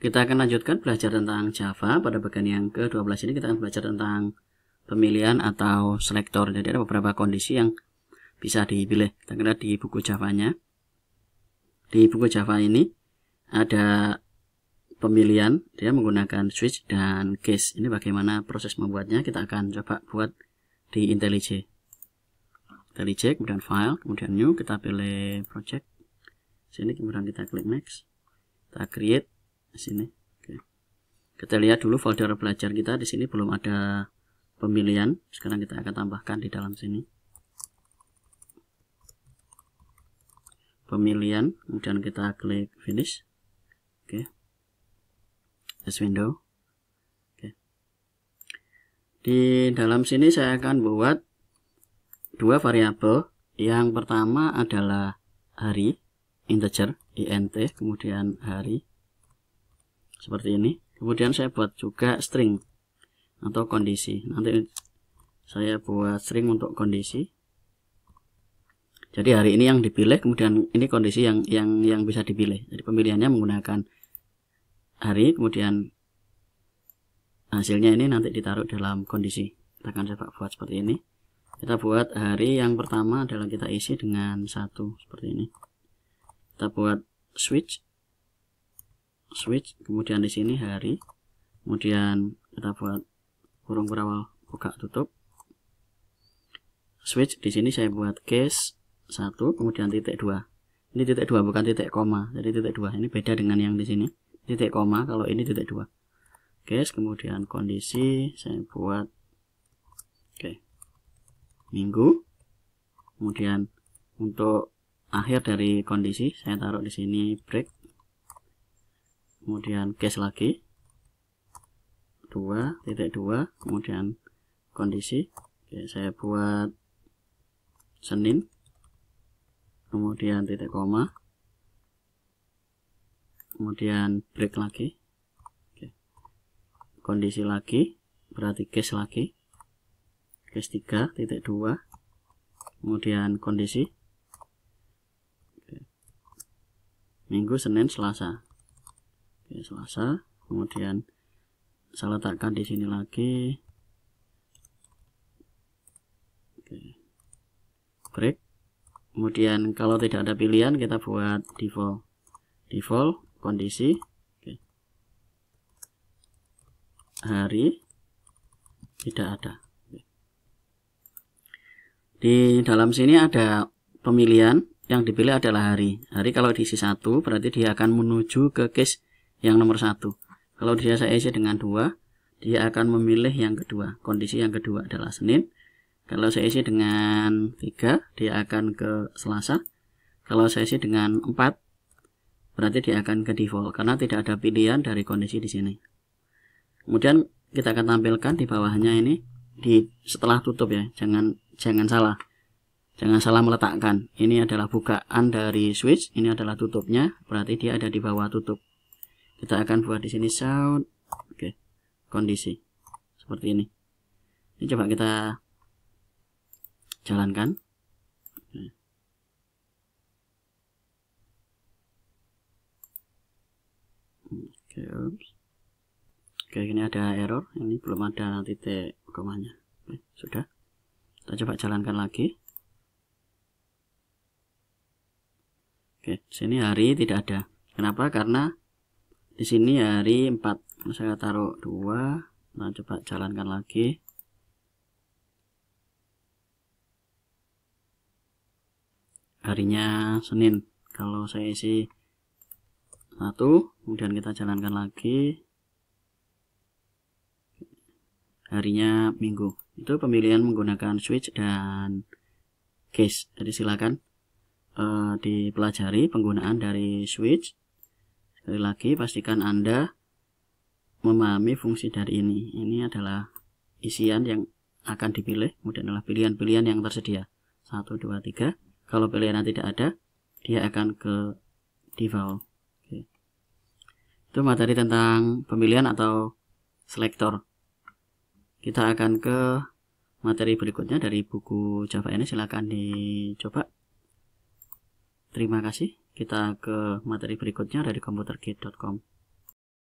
Kita akan lanjutkan belajar tentang Java. Pada bagian yang ke-12 ini kita akan belajar tentang pemilihan atau selektor. Jadi ada beberapa kondisi yang bisa dipilih. Kita lihat di buku Javanya. Di buku Java ini ada pemilihan. Dia menggunakan switch dan case. Ini bagaimana proses membuatnya. Kita akan coba buat di IntelliJ. IntelliJ, kemudian file, kemudian new. Kita pilih project. Sini kemudian kita klik next. Kita create di sini. Oke. Kita lihat dulu folder belajar kita di sini belum ada pemilihan. Sekarang kita akan tambahkan di dalam sini. Pemilihan, kemudian kita klik finish. Oke. Yes window. Oke. Di dalam sini saya akan buat dua variabel. Yang pertama adalah hari integer int kemudian hari seperti ini kemudian saya buat juga string atau kondisi nanti saya buat string untuk kondisi jadi hari ini yang dipilih kemudian ini kondisi yang yang yang bisa dipilih jadi pemilihannya menggunakan hari kemudian hasilnya ini nanti ditaruh dalam kondisi kita akan coba buat seperti ini kita buat hari yang pertama adalah kita isi dengan satu seperti ini kita buat switch switch kemudian di sini hari kemudian kita buat kurung berawal buka tutup switch di sini saya buat case 1 kemudian titik 2 ini titik 2 bukan titik koma jadi titik 2 ini beda dengan yang di sini titik koma kalau ini titik 2 case kemudian kondisi saya buat oke okay, minggu kemudian untuk akhir dari kondisi saya taruh di sini break kemudian case lagi dua titik dua kemudian kondisi Oke, saya buat Senin kemudian titik koma kemudian break lagi Oke. kondisi lagi berarti case lagi case tiga titik dua kemudian kondisi Oke. Minggu, Senin, Selasa hari Selasa kemudian saya letakkan di sini lagi Oke. break kemudian kalau tidak ada pilihan kita buat default default kondisi Oke. hari tidak ada di dalam sini ada pemilihan yang dipilih adalah hari hari kalau diisi satu berarti dia akan menuju ke case yang nomor satu. Kalau dia saya isi dengan dua, dia akan memilih yang kedua. Kondisi yang kedua adalah Senin. Kalau saya isi dengan tiga, dia akan ke Selasa. Kalau saya isi dengan empat, berarti dia akan ke default karena tidak ada pilihan dari kondisi di sini. Kemudian kita akan tampilkan di bawahnya ini di setelah tutup ya. Jangan jangan salah. Jangan salah meletakkan. Ini adalah bukaan dari switch, ini adalah tutupnya, berarti dia ada di bawah tutup kita akan buat di sini sound oke kondisi seperti ini ini coba kita jalankan Oke, okay, Oke, ini ada error. Ini belum ada titik komanya. Oke, sudah. Kita coba jalankan lagi. Oke, sini hari tidak ada. Kenapa? Karena di sini hari 4 saya taruh 2 nah coba jalankan lagi harinya Senin kalau saya isi satu kemudian kita jalankan lagi harinya Minggu itu pemilihan menggunakan switch dan case jadi silakan uh, dipelajari penggunaan dari switch Sekali lagi pastikan Anda memahami fungsi dari ini. Ini adalah isian yang akan dipilih, kemudian adalah pilihan-pilihan yang tersedia. 1, 2, 3. Kalau pilihan tidak ada, dia akan ke default. Oke. Itu materi tentang pemilihan atau selektor. Kita akan ke materi berikutnya dari buku Java ini. Silahkan dicoba. Terima kasih. Kita ke materi berikutnya dari komputerkit.com.